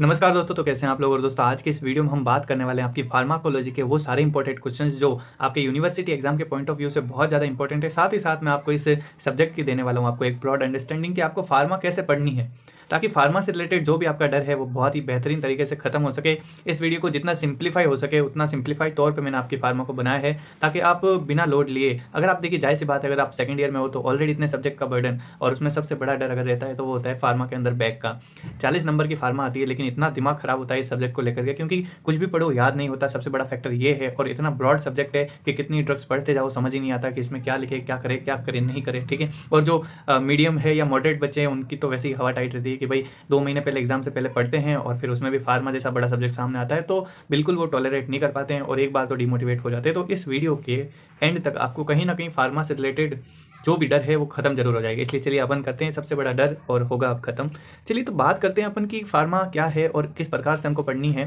नमस्कार दोस्तों तो कैसे हैं आप लोग और दोस्तों आज के इस वीडियो में हम बात करने वाले हैं आपकी फार्माकोलॉजी के वो सारे इंपॉर्टेंट क्वेश्चंस जो आपके यूनिवर्सिटी एग्जाम के पॉइंट ऑफ व्यू से बहुत ज़्यादा इंपॉर्टेंट है साथ ही साथ मैं आपको इस सब्जेक्ट की देने वाला हूँ आपको एक ब्रॉड अंडरस्टैंडिंग कि आपको फार्मा कैसे पढ़नी है ताकि फार्मा से रिलेटेड जो भी आपका डर है वो बहुत ही बेहतरीन तरीके से खत्म हो सके इस वीडियो को जितना सिंप्लीफाई हो सके उतना सिंप्लीफाई तौर पर मैंने आपकी फार्मा को बनाया है ताकि आप बिना लोड लिए अगर आप देखिए जाहिर सी बात है अगर आप सेकंड ईयर में हो तो ऑलरेडी इतने सब्जेक्ट का बर्डन और उसमें सबसे बड़ा डर अगर रहता है तो वो होता है फार्मा के अंदर बैग का चालीस नंबर की फार्मा आती है लेकिन इतना दिमाग खराब होता है इस सब्जेक्ट को लेकर के क्योंकि कुछ भी पढ़ो याद नहीं होता सबसे बड़ा फैक्टर ये है और इतना ब्रॉड सब्जेक्ट है कि कितनी ड्रग्स पढ़ते जाओ समझ ही नहीं आता कि इसमें क्या लिखे क्या करे क्या करे नहीं करे ठीक है और जो मीडियम है या मॉडरेट बच्चे हैं उनकी तो वैसे ही हवा टाइट रहती है चाहिए कि भाई दो महीने पहले एग्जाम से पहले पढ़ते हैं और फिर उसमें भी फार्मा जैसा बड़ा सब्जेक्ट सामने आता है तो बिल्कुल वो टॉलरेट नहीं कर पाते हैं और एक बार तो डिमोटिवेट हो जाते हैं तो इस वीडियो के एंड तक आपको कहीं ना कहीं फार्मा से रिलेटेड जो भी डर है वो खत्म जरूर हो जाएगा इसलिए चलिए अपन करते हैं सबसे बड़ा डर और होगा अब खत्म चलिए तो बात करते हैं अपन की फार्मा क्या है और किस प्रकार से हमको पढ़नी है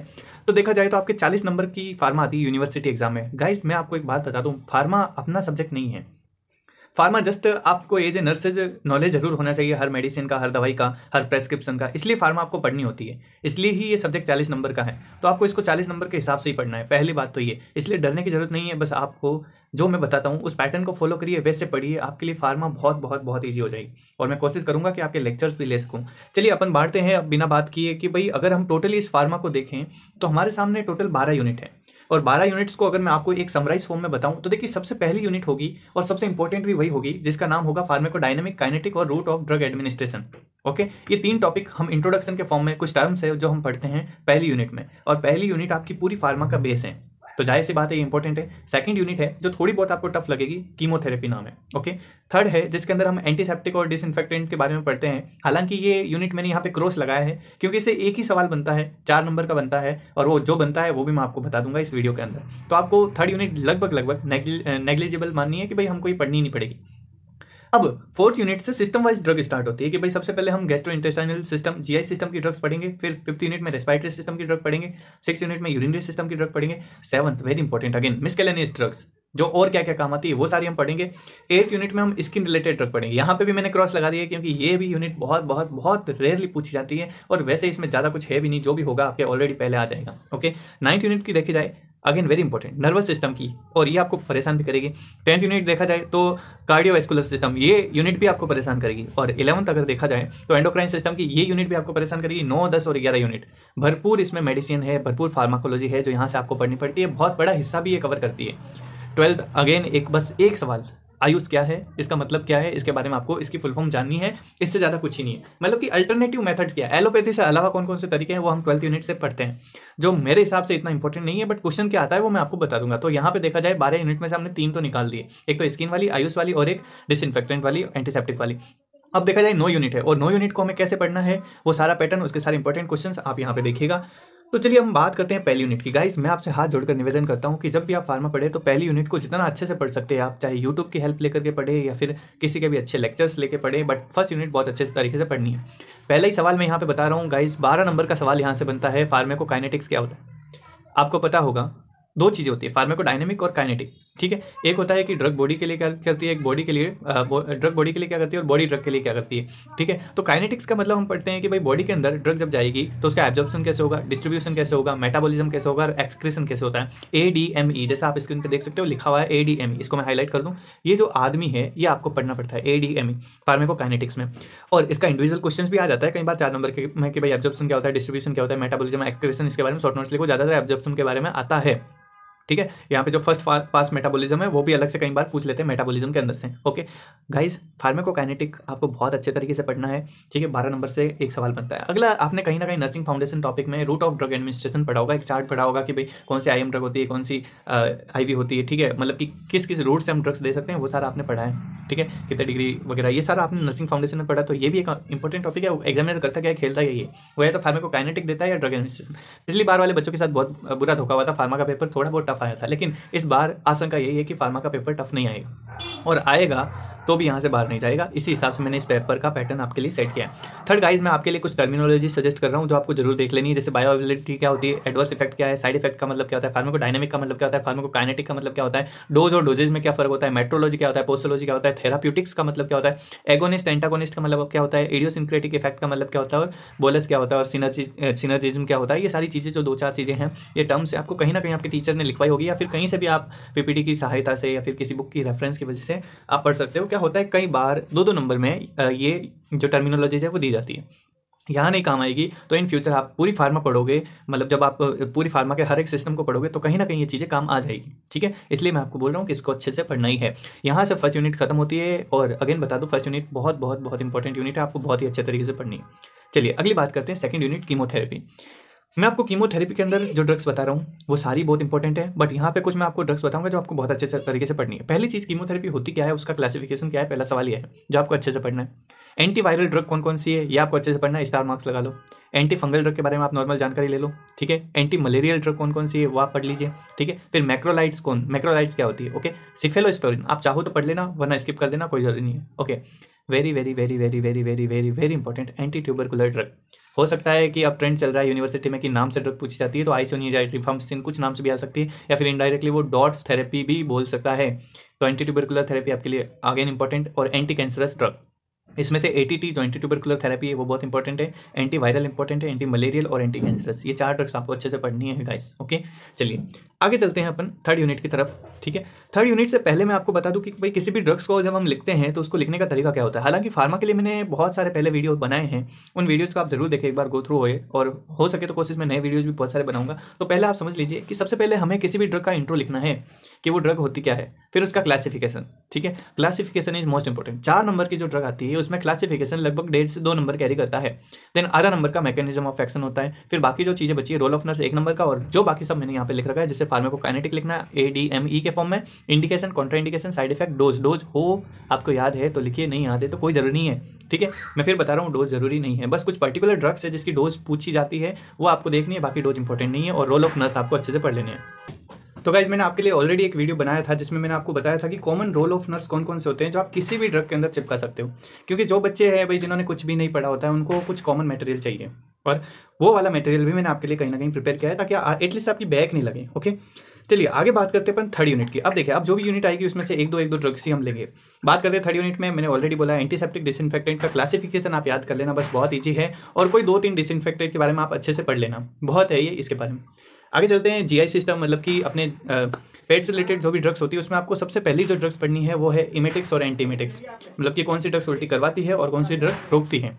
तो देखा जाए तो आपके 40 नंबर की फार्मा आती है यूनिवर्सिटी एग्जाम में गाइज मैं आपको एक बात बता दूँ फार्मा अपना सब्जेक्ट नहीं है फार्मा जस्ट आपको एज ए नर्स नॉलेज जरूर होना चाहिए हर मेडिसिन का हर दवाई का हर प्रेस्क्रिप्शन का इसलिए फार्मा आपको पढ़नी होती है इसलिए ही ये सब्जेक्ट चालीस नंबर का है तो आपको इसको चालीस नंबर के हिसाब से ही पढ़ना है पहली बात तो ये इसलिए डरने की जरूरत नहीं है बस आपको जो मैं बताता हूँ उस पैटर्न को फॉलो करिए वैसे पढ़िए आपके लिए फार्मा बहुत बहुत बहुत ईजी हो जाएगी और मैं कोशिश करूँगा कि आपके लेक्चर्स भी ले सकूँ चलिए अपन बांटते हैं अब बिना बात किए कि भाई अगर हम टोटली इस फार्मा को देखें तो हमारे सामने टोटल बारह यूनिट है और बारह यूनिट्स को अगर मैं आपको एक समराइज फॉर्म में बताऊं तो देखिए सबसे पहली यूनिट होगी और सबसे इंपॉर्टेंट भी वही होगी जिसका नाम होगा डायनेमिक काइनेटिक और route of drug administration okay ये तीन टॉपिक हम इंट्रोडक्शन के फॉर्म में कुछ टर्म्स है जो हम पढ़ते हैं पहली यूनिट में और पहली यूनिट आपकी पूरी फार्मा का बेस है तो जाहिर सी बात है ये इंपॉर्टेंट है सेकंड यूनिट है जो थोड़ी बहुत आपको टफ लगेगी कीमोथेरेपी नाम है ओके थर्ड है जिसके अंदर हम एंटीसेप्टिक और डिसइनफेक्टेंट के बारे में पढ़ते हैं हालांकि ये यूनिट मैंने यहाँ पे क्रॉस लगाया है क्योंकि इसे एक ही सवाल बनता है चार नंबर का बनता है और वो जो बनता है वो भी मैं आपको बता दूंगा इस वीडियो के अंदर तो आपको थर्ड यूनिट लगभग लगभग नेग्लिजिबल माननी है कि भाई हमको ये पढ़नी नहीं पड़ेगी अब फोर्थ यूनिट से सिस्टम वाइज ड्रग स्टार्ट होती है कि भाई सबसे पहले हम gastro intestinal system GI system की ड्रग्स पढ़ेंगे फिर फिफ्थ यूनिट में रेस्पिरेटरी सिस्टम की ड्रग पढ़ेंगे सिक्स यूनिट में यूरिनरी सिस्टम की ड्रग पढ़ेंगे seventh very important again miscellaneous drugs जो और क्या क्या काम आती है वो सारी हम पढ़ेंगे एट यूनिट में हम स्किन रिलेटेड ड्रग पढ़ेंगे यहाँ पे भी मैंने क्रॉस लगा दिया क्योंकि ये भी यूनिट बहुत बहुत बहुत रेयरली पूछी जाती है और वैसे इसमें ज़्यादा कुछ है भी नहीं जो भी होगा आपके ऑलरेडी पहले आ जाएगा ओके नाइन्थ यूनिट की देखी जाए again very important nervous system की और ये आपको परेशान भी करेगी टेंथ यूनिट देखा जाए तो कार्डियोवेस्कुलर सिस्टम ये यूनिट भी आपको परेशान करेगी और इलेवंथ अगर देखा जाए तो एंडोक्राइन सिस्टम की ये यूनिट भी आपको परेशान करेगी नौ दस और ग्यारह यूनिट भरपूर इसमें मेडिसिन है भरपूर फार्माकोलॉजी है जो यहाँ से आपको पढ़नी पड़ती है बहुत बड़ा हिस्सा भी ये कवर करती है ट्वेल्थ अगेन एक बस एक सवाल आयुष क्या है इसका मतलब क्या है इसके बारे में आपको इसकी फुल फॉर्म जाननी है इससे ज़्यादा कुछ ही नहीं है मतलब कि अल्टरनेटिव मेथड क्या है एलोपैथी से अलावा कौन कौन से तरीके हैं वो हम ट्वेल्थ यूनिट से पढ़ते हैं जो मेरे हिसाब से इतना इंपॉर्टेंट नहीं है बट क्वेश्चन क्या आता है वो मैं आपको बता दूंगा तो यहाँ पे देखा जाए बारह यूनिट में से हमने तीन तो निकाल दिए एक तो स्किन वाली आयुष वाली और एक डिसइनफेक्टेंट वाली एंटीसेप्टिक वाली अब देखा जाए नो यूनिट है और नो यूनिट को हमें कैसे पढ़ना है वो सारा पैटर्न उसके सारे इंपॉर्टेंट क्वेश्चन आप यहाँ पे देखिएगा तो चलिए हम बात करते हैं पहली यूनिट की गाइस मैं आपसे हाथ जोड़कर निवेदन करता हूँ कि जब भी आप फार्मा पढ़े तो पहली यूनिट को जितना अच्छे से पढ़ सकते हैं आप चाहे यूट्यूब की हेल्प लेकर के पढ़े या फिर किसी के भी अच्छे लेक्चर्स लेके पढ़े बट फर्स्ट यूनिट बहुत अच्छे तरीके से पढ़नी है पहला ही सवाल मैं यहाँ पर बता रहा हूँ गाइज बारह नंबर का सवाल यहाँ से बनता है फार्मे को काइनेटिक्स क्या होता है आपको पता होगा दो चीज़ें होती है डायनेमिक और काइनेटिक ठीक है एक होता है कि ड्रग बॉडी के लिए क्या करती है एक बॉडी के लिए ड्रग बॉडी के लिए क्या करती है और बॉडी ड्रग के लिए क्या करती है ठीक है तो काइनेटिक्स का मतलब हम पढ़ते हैं कि भाई बॉडी के अंदर ड्रग जब जाएगी तो उसका एब्जॉर्प्शन कैसे होगा डिस्ट्रीब्यूशन कैसे होगा मेटाबॉलिज्म कैसे होगा और एक्सक्रेशन कैसे होता है ए डी एम ई जैसा आप स्क्रीन पर देख सकते हो लिखा हुआ है ए डी एम ई इसको मैं हाईलाइट कर दूँ ये जो आदमी है ये आपको पढ़ना पड़ता है A D M E kinetics में और इसका इंडिविजुअल क्वेश्चन भी आ जाता है कई बार चार नंबर के में कि भाई एब्जॉर्प्शन क्या होता है डिस्ट्रीब्यूशन क्या होता है मेटाबॉलिज्म एक्सक्रेशन इसके बारे में शॉर्ट नोट्स लिखो ज़्यादातर एब्जॉर्प्शन के बारे में आता है ठीक है यहाँ पे जो फर्स्ट पास मेटाबॉलिज्म है वो भी अलग से कई बार पूछ लेते हैं मेटाबॉलिज्म के अंदर से ओके गाइस फार्मेकोकाइनेटिक आपको बहुत अच्छे तरीके से पढ़ना है ठीक है बारह नंबर से एक सवाल बनता है अगला आपने कहीं ना कहीं नर्सिंग फाउंडेशन टॉपिक में रूट ऑफ ड्रग एडमिनिस्ट्रेशन पढ़ा होगा एक चार्ट पढ़ा होगा कि भाई कौन सी आई ड्रग होती है कौन सी आई होती है ठीक है मतलब कि किस किस रूट से हम ड्रग्स दे सकते हैं वो सारा आपने पढ़ा है ठीक है कितने डिग्री वगैरह ये सारा आपने नर्सिंग फाउंडेशन में पढ़ा तो ये भी एक इंपॉर्टेंट टॉपिक है एग्जामिनर करता क्या खेलता है ये वो या तो फार्मेकोकाइनेटिक देता है या ड्रग एडमिनिस्ट्रेशन पिछली बार वाले बच्चों के साथ बहुत बुरा धोखा हुआ था फार्मा का पेपर थोड़ा बहुत टफ आया था लेकिन इस बार आशंका यही है कि फार्मा का पेपर टफ नहीं आएगा और आएगा तो भी यहाँ से बाहर नहीं जाएगा इसी हिसाब से मैंने इस पेपर का पैटर्न आपके लिए सेट किया है थर्ड गाइज मैं आपके लिए कुछ टर्मिनोलॉजी सजेस्ट कर रहा हूँ जो आपको जरूर देख लेनी है जैसे बायोअवेबिलिटी क्या होती है एडवर्स इफेक्ट क्या है साइड इफेक्ट का मतलब क्या होता है फार्मेको डायनेमिक का मतलब क्या होता है फार्मेको काइनेटिक का मतलब क्या होता है डोज और डोजेज में क्या फर्क होता है मेट्रोलॉजी क्या होता है पोस्टोलॉजी क्या होता है थेरापूटिक्स का मतलब क्या होता है एगोनिस्ट एंटागोनिस्ट का मतलब क्या होता है एडियोसिंक्रेटिक इफेक्ट का मतलब क्या होता है और बोलस क्या होता है और सिनर्जिज्म क्या होता है ये सारी चीज़ें जो दो चार चीज़ें हैं ये टर्म्स आपको कहीं ना कहीं आपके टीचर ने लिखवाई होगी या फिर कहीं से भी आप पीपीटी की सहायता से या फिर किसी बुक की रेफरेंस की वजह से आप पढ़ सकते हो क्या क्या होता है कई बार दो दो नंबर में ये जो टर्मिनोलॉजीज है वो दी जाती है यहाँ नहीं काम आएगी तो इन फ्यूचर आप पूरी फार्मा पढ़ोगे मतलब जब आप पूरी फार्मा के हर एक सिस्टम को पढ़ोगे तो कहीं ना कहीं ये चीज़ें काम आ जाएगी ठीक है इसलिए मैं आपको बोल रहा हूँ कि इसको अच्छे से पढ़ना ही है यहाँ से फर्स्ट यूनिट खत्म होती है और अगेन बता दूँ फर्स्ट यूनिट बहुत बहुत बहुत इंपॉर्टेंट यूनिट है आपको बहुत ही अच्छे तरीके से पढ़नी है चलिए अगली बात करते हैं सेकेंड यूनिट कीमोथेरेपी मैं आपको कीमोथेरेपी के अंदर जो ड्रग्स बता रहा हूँ वो सारी बहुत इंपॉर्टेंट है बट यहाँ पे कुछ मैं आपको ड्रग्स बताऊंगा जो आपको बहुत अच्छे तरीके से पढ़नी है पहली चीज़ कीमोथेरेपी होती क्या है उसका क्लासिफिकेशन क्या है पहला सवाल ये है जो आपको अच्छे से पढ़ना है एंटीवायरल ड्रग कौन कौन सी है ये आपको अच्छे से पढ़ना है स्टार मार्क्स लगा लो एंटी फंगल ड्रग के बारे में आप नॉर्मल जानकारी ले लो ठीक है एंटी मलेरियल ड्रग कौन कौन सी है वो आप पढ़ लीजिए ठीक है फिर मैक्रोलाइट्स कौन मैक्रोलाइट्स क्या होती है ओके सिफेलोस्पोरिन आप चाहो तो पढ़ लेना वरना स्किप कर देना कोई जरूरी नहीं है okay very very very very very very very very important anti tubercular drug हो सकता है कि अब ट्रेंड चल रहा है यूनिवर्सिटी में कि नाम से ड्रग पूछी जाती है तो आइसोनिडाइट्रीफामसिन कुछ नाम से भी आ सकती है या फिर इनडायरेक्टली वो डॉट्स थेरेपी भी बोल सकता है तो एंटी ट्यूबरकुलर थेरेपी आपके लिए अगेन इंपॉर्टेंट और एंटी कैंसरस ड्रग इसमें से ए टी टी जो ट्यूबरकुलर थेरेपी है वो बहुत इंपॉर्टेंट है एंटी वायरल इंपॉर्टेंट है एंटी मलेरियल और एंटी कैंसरस ये चार ड्रग्स आपको अच्छे से पढ़नी है गाइस ओके चलिए आगे चलते हैं अपन थर्ड यूनिट की तरफ ठीक है थर्ड यूनिट से पहले मैं आपको बता दूं कि भाई किसी भी ड्रग्स को जब हम लिखते हैं तो उसको लिखने का तरीका क्या होता है हालांकि फार्मा के लिए मैंने बहुत सारे पहले वीडियो बनाए हैं उन वीडियोज़ को आप जरूर देखें एक बार गो थ्रू होए और हो सके तो कोशिश में नए वीडियोज़ भी बहुत सारे बनाऊंगा तो पहले आप समझ लीजिए कि सबसे पहले हमें किसी भी ड्रग का इंट्रो लिखना है कि वो ड्रग होती क्या है फिर उसका क्लासिफिकेशन ठीक है क्लासिफिकेशन इज मोस्ट इंपॉर्टेंट चार नंबर की जो ड्रग आती है उसमें क्लासिफिकेशन लगभग डेढ़ से दो नंबर कैरी करता है देन आधा नंबर का मैकेनिज्म ऑफ एक्शन होता है फिर बाकी जो चीज़ें बची है रोल ऑफ नर्स एक नंबर का और जो बाकी सब मैंने यहाँ पे लिख रखा है जैसे फार्मे को काइनेटिक लिखना ए डी एम ई के फॉर्म में indication contraindication side effect dose dose हो आपको याद है तो लिखिए नहीं याद है तो कोई जरूरी नहीं है ठीक है मैं फिर बता रहा हूँ डोज जरूरी नहीं है बस कुछ पर्टिकुलर ड्रग्स है जिसकी डोज पूछी जाती है वो आपको देखनी है बाकी डोज इंपॉर्टेंट नहीं है और रोल ऑफ नर्स आपको अच्छे से पढ़ लेनी है तो गाइज मैंने आपके लिए ऑलरेडी एक वीडियो बनाया था जिसमें मैंने आपको बताया था कि कॉमन रोल ऑफ नर्स कौन कौन से होते हैं जो आप किसी भी ड्रग के अंदर चिपका सकते हो क्योंकि जो बच्चे हैं भाई जिन्होंने कुछ भी नहीं पढ़ा होता है उनको कुछ कॉमन मटेरियल चाहिए और वो वाला मटेरियल भी मैंने आपके लिए कहीं ना कहीं प्रिपेयर किया है ताकि एटलीस्ट आपकी बैक नहीं लगे ओके चलिए आगे बात करते हैं अपन थर्ड यूनिट की अब देखिए अब जो भी यूनिट आएगी उसमें से एक दो एक दो ड्रग्स ही हम लेंगे बात करते हैं थर्ड यूनिट में मैंने ऑलरेडी बोला एंटीसेप्टिक डिसइनफेक्टेंट का क्लासिफिकेशन आप याद कर लेना बस बहुत ईजी है और कोई दो तीन डिसइनफेक्टेंट के बारे में आप अच्छे से पढ़ लेना बहुत है ये इसके बारे में आगे चलते हैं जीआई सिस्टम मतलब कि अपने पेट से रिलेटेड जो भी ड्रग्स होती है उसमें आपको सबसे पहली जो ड्रग्स पढ़नी है वो है इमेटिक्स और एंटीमेटिक्स मतलब कि कौन सी ड्रग्स उल्टी करवाती है और कौन सी ड्रग रोकती है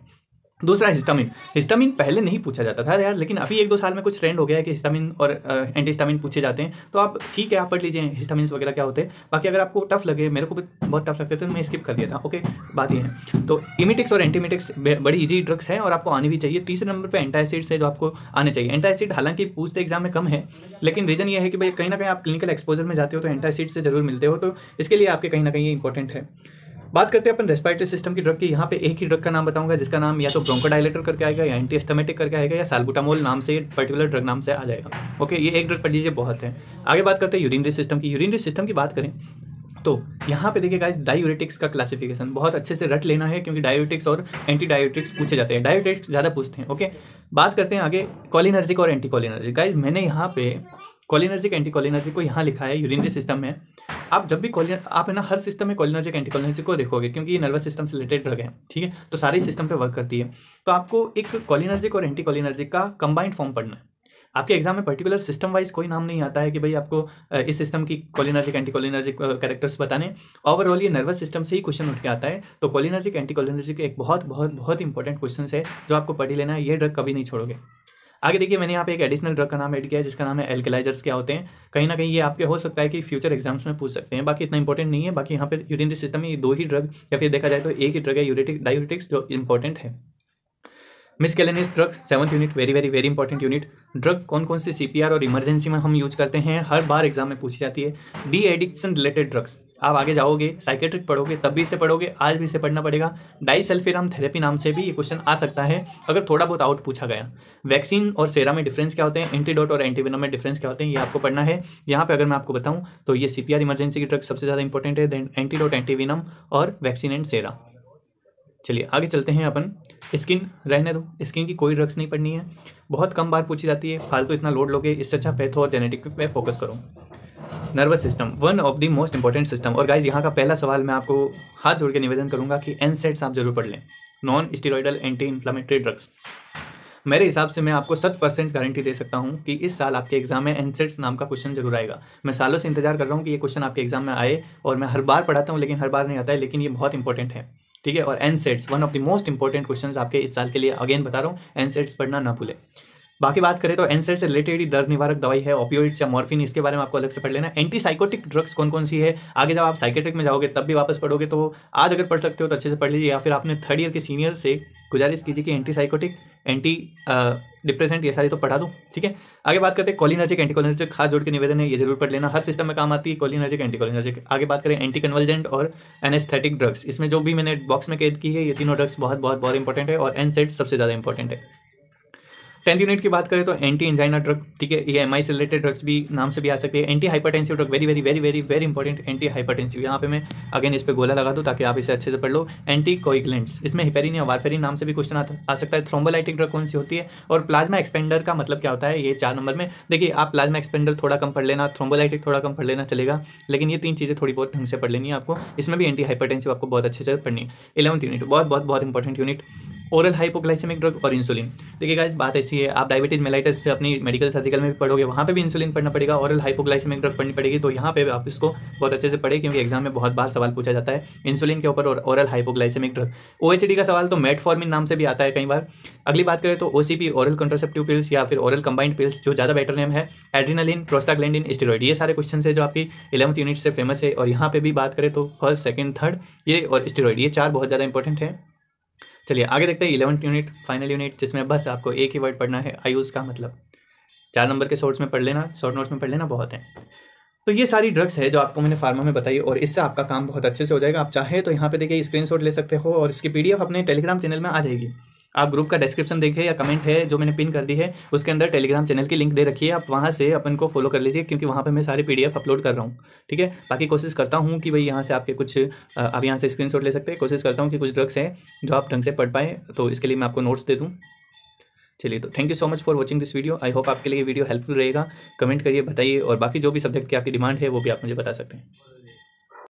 दूसरा हिस्टामिन हिस्टामिन पहले नहीं पूछा जाता था यार लेकिन अभी एक दो साल में कुछ ट्रेंड हो गया है कि हिस्टामिन और एंटी हिस्टामिन पूछे जाते हैं तो आप ठीक है आप पढ़ लीजिए हिस्टामिन वगैरह क्या होते हैं बाकी अगर आपको टफ लगे मेरे को भी बहुत टफ लगते थे तो मैं स्किप कर दिया था ओके बात ये है तो इमिटिक्स और एंटीमिटिक्स बड़ी ईजी ड्रग्स हैं और आपको आनी भी चाहिए तीसरे नंबर पर एसिड्स है जो आपको आने चाहिए एंटाइसिड हालांकि पूछते एग्जाम में कम है लेकिन रीजन ये है कि भाई कहीं ना कहीं आप क्लिनिकल एक्सपोजर में जाते हो तो एंटाइसिड से जरूर मिलते हो तो इसके लिए आपके कहीं ना कहीं इंपॉर्टेंट है बात करते हैं अपन रेस्पायरेटरी सिस्टम की ड्रग की यहाँ पे एक ही ड्रग का नाम बताऊंगा जिसका नाम या तो ब्रोंकोडाइलेटर करके आएगा या एंटीएस्थमेटिक करके आएगा या साल्बुटामोल नाम से पर्टिकुलर ड्रग नाम से आ जाएगा ओके ये एक ड्रग पढ़ लीजिए बहुत है आगे बात करते हैं यूरिनरी सिस्टम की यूरिनरी सिस्टम की बात करें तो यहाँ पे देखिए गाइस डायूरेटिक्स का क्लासिफिकेशन बहुत अच्छे से रट लेना है क्योंकि डायूरेटिक्स और एंटी डायूरेटिक्स पूछे जाते हैं डायूरेटिक्स ज़्यादा पूछते हैं ओके बात करते हैं आगे कॉलिनर्जिक और एंटी कॉलिनर्जिक गाइज मैंने यहाँ पे कॉलिनर्जिक एंटी कॉलिनर्जिक को यहाँ लिखा है यूरिनरी सिस्टम में आप जब भी कॉलिन आप है ना हर सिस्टम में कॉलिनर्जिक एंटीकॉलिनर्जिक को देखोगे क्योंकि ये नर्वस सिस्टम से रिलेटेड ड्रग है ठीक है तो सारे सिस्टम पे वर्क करती है तो आपको एक कॉलिनर्जिक और एंटीकोलिनर्जिक का कंबाइंड फॉर्म पढ़ना है आपके एग्जाम में पर्टिकुलर सिस्टम वाइज कोई नाम नहीं आता है कि भाई आपको इस सिस्टम की कॉलिनर्जिक एंटीकोलिनर्जिक कैरेक्टर्स बताने ओवरऑल ये नर्वस सिस्टम से ही क्वेश्चन उठ के आता है तो कॉलिनर्जिक एंटीकोलिनर्जिक एक बहुत बहुत बहुत इंपॉर्टेंट क्वेश्चन है जो आपको पढ़ी लेना है ये ड्रग कभी नहीं छोड़ोगे आगे देखिए मैंने यहाँ पे एक एडिशनल ड्रग का नाम ऐड किया है जिसका नाम है एल्कलाइजर्स क्या होते हैं कहीं ना कहीं ये आपके हो सकता है कि फ्यूचर एग्जाम्स में पूछ सकते हैं बाकी इतना इंपॉर्टेंट नहीं है बाकी यहाँ पर यूरिनरी सिस्टम में ये दो ही ड्रग या फिर देखा जाए तो एक ही ड्रग है यूरेटिक डायूरेटिक्स जो इंपॉर्टेंट है miscellaneous drugs seventh unit very very very important unit drug कौन कौन से सीपीआर और इमरजेंसी में हम यूज करते हैं हर बार एग्जाम में पूछी जाती है डी एडिक्शन रिलेटेड ड्रग्स आप आगे जाओगे साइकेट्रिक पढ़ोगे तब भी इसे पढ़ोगे आज भी इसे पढ़ना पड़ेगा डाई सल्फेराम थेरेपी नाम से भी ये क्वेश्चन आ सकता है अगर थोड़ा बहुत आउट पूछा गया वैक्सीन और सेरा में डिफरेंस क्या होते हैं एंटीडोट और एंटीविनम में डिफरेंस क्या होते हैं ये आपको पढ़ना है यहाँ पर अगर मैं आपको बताऊँ तो ये सी इमरजेंसी की ड्रग सबसे ज़्यादा इंपॉर्टेंट है देन एंटीडोट एंटीविनम और वैक्सीन एंड सेरा चलिए आगे चलते हैं अपन स्किन रहने दो स्किन की कोई ड्रग्स नहीं पढ़नी है बहुत कम बार पूछी जाती है फालतू तो इतना लोड लोगे इससे अच्छा पैथो और जेनेटिक पे फोकस करो nervous system one of the most important system और गाइज यहाँ का पहला सवाल मैं आपको हाथ जोड़ के निवेदन करूँगा कि एनसेट्स आप जरूर पढ़ लें non steroidal anti inflammatory drugs मेरे हिसाब से मैं आपको सत परसेंट गारंटी दे सकता हूँ कि इस साल आपके एग्जाम में एनसेट्स नाम का क्वेश्चन जरूर आएगा मैं सालों से इंतजार कर रहा हूँ कि ये क्वेश्चन आपके एग्जाम में आए और मैं हर बार पढ़ाता हूँ लेकिन हर बार नहीं आता है लेकिन ये बहुत इंपॉर्टेंट है ठीक है और NSAIDs one of the most important question आपके इस साल के लिए अगेन बता रहा हूँ एनसेट्स पढ़ना ना भूले बाकी बात करें तो एनसेट से रिलेटेड ही दर्द निवारक दवाई है ओपियोइड या मॉर्फिन इसके बारे में आपको अलग से पढ़ लेना एंटी साइकोटिक ड्रग्स कौन कौन सी है आगे जब आप साइकेट्रिक में जाओगे तब भी वापस पढ़ोगे तो आज अगर पढ़ सकते हो तो अच्छे से पढ़ लीजिए या फिर आपने थर्ड ईयर के सीनियर से गुजारिश कीजिए कि एंटी साइकोटिक एंटी डिप्रेसेंट ये सारी तो पढ़ा दो ठीक है आगे बात करते हैं कॉलिनर्जिक एंटीकोलिनर्जिक खास जोड़ के निवेदन है ये जरूर पढ़ लेना हर सिस्टम में काम आती है कॉलिनर्जिक एंटीकोलिनर्जिक आगे बात करें एंटी कन्वर्जेंट और एनेस्थेटिक ड्रग्स इसमें जो भी मैंने बॉक्स में कैद की है ये तीनों ड्रग्स बहुत बहुत बहुत इंपॉर्टेंट है और एनसेट सबसे ज़्यादा इंपॉर्टेंट है टेंथ यूनिट की बात करें तो एंटी इंजाइना ड्रग ठीक है ये एम से रिलेटेड ड्रग्स भी नाम से भी आ सकती है anti hypertensive drug very very very very very important anti hypertensive यहाँ पे मैं अगेन इस पर गोला लगा दूँ ताकि आप इसे अच्छे से पढ़ लो एंटी कोइग्लेंट्स इसमें हिपेरिन या वारफेरिन नाम से भी क्वेश्चन आ सकता है थ्रोम्बोलाइटिक ड्रग कौन सी होती है और प्लाज्मा एक्सपेंडर का मतलब क्या होता है ये चार नंबर में देखिए आप प्लाज्मा एक्सपेंडर थोड़ा कम पढ़ लेना थ्रोम्बोलाइटिक थोड़ा कम पढ़ लेना चलेगा लेकिन ये तीन चीज़ें थोड़ी बहुत ढंग से पढ़ लेनी है आपको इसमें भी एंटी हाइपरटेंसिव आपको बहुत अच्छे से पढ़नी है इलेवंथ यूनिट बहुत बहुत बहुत important unit oral hypoglycaemic drug और इंसुलिन देखिए गाइस बात ऐसी है आप डायबिटीज मेलाइटिस से अपनी मेडिकल सर्जिकल में भी पढ़ोगे वहाँ पे भी इंसुलिन पढ़ना पड़ेगा ओरल हाइपोग्लाइसेमिक ड्रग पढ़नी पड़ेगी तो यहाँ पे आप इसको बहुत अच्छे से पढ़े क्योंकि एग्जाम में बहुत बार सवाल पूछा जाता है इंसुलिन के ऊपर और ओरल हाइपोग्लाइसेमिक ड्रग ओ का सवाल तो मेट नाम से भी आता है कई बार अगली बात करें तो ओ ओरल कंट्रोसेप्टिव पिल्स या फिर ओरल कंबाइंड पिल्स जो ज़्यादा बेटर नेम है एड्रीनलिन प्रोस्टाग्लैंडिन स्टेरॉइड ये सारे क्वेश्चन है जो आपकी इलेवंथ यूनिट से फेमस है और यहाँ पर भी बात करें तो फर्स्ट सेकेंड थर्ड ये और स्टेरॉइड ये चार बहुत ज़्यादा इंपॉर्टेंट है चलिए आगे देखते हैं इलेवंथ यूनिट फाइनल यूनिट जिसमें बस आपको एक ही वर्ड पढ़ना है आयुष का मतलब चार नंबर के शॉर्ट्स में पढ़ लेना शॉर्ट नोट्स में पढ़ लेना बहुत है तो ये सारी ड्रग्स है जो आपको मैंने फार्मा में बताई और इससे आपका काम बहुत अच्छे से हो जाएगा आप चाहे तो यहाँ पे देखिए स्क्रीनशॉट ले सकते हो और इसकी पीडीएफ अपने टेलीग्राम चैनल में आ जाएगी आप ग्रुप का डिस्क्रिप्शन देखें या कमेंट है जो मैंने पिन कर दी है उसके अंदर टेलीग्राम चैनल की लिंक दे रखी है आप वहाँ से अपन को फॉलो कर लीजिए क्योंकि वहाँ पर मैं सारे पी अपलोड कर रहा हूँ ठीक है बाकी कोशिश करता हूँ कि भाई यहाँ से आपके कुछ आप यहाँ से स्क्रीन ले सकते हैं कोशिश करता हूँ कि कुछ ड्रग्स हैं जो आप ढंग से पढ़ पाएँ तो इसके लिए मैं आपको नोट्स दे दूँ चलिए तो thank you so much for watching this video I hope आपके लिए वीडियो हेल्पफुल रहेगा कमेंट करिए बताइए और बाकी जो भी सब्जेक्ट की आपकी डिमांड है वो भी आप मुझे बता सकते हैं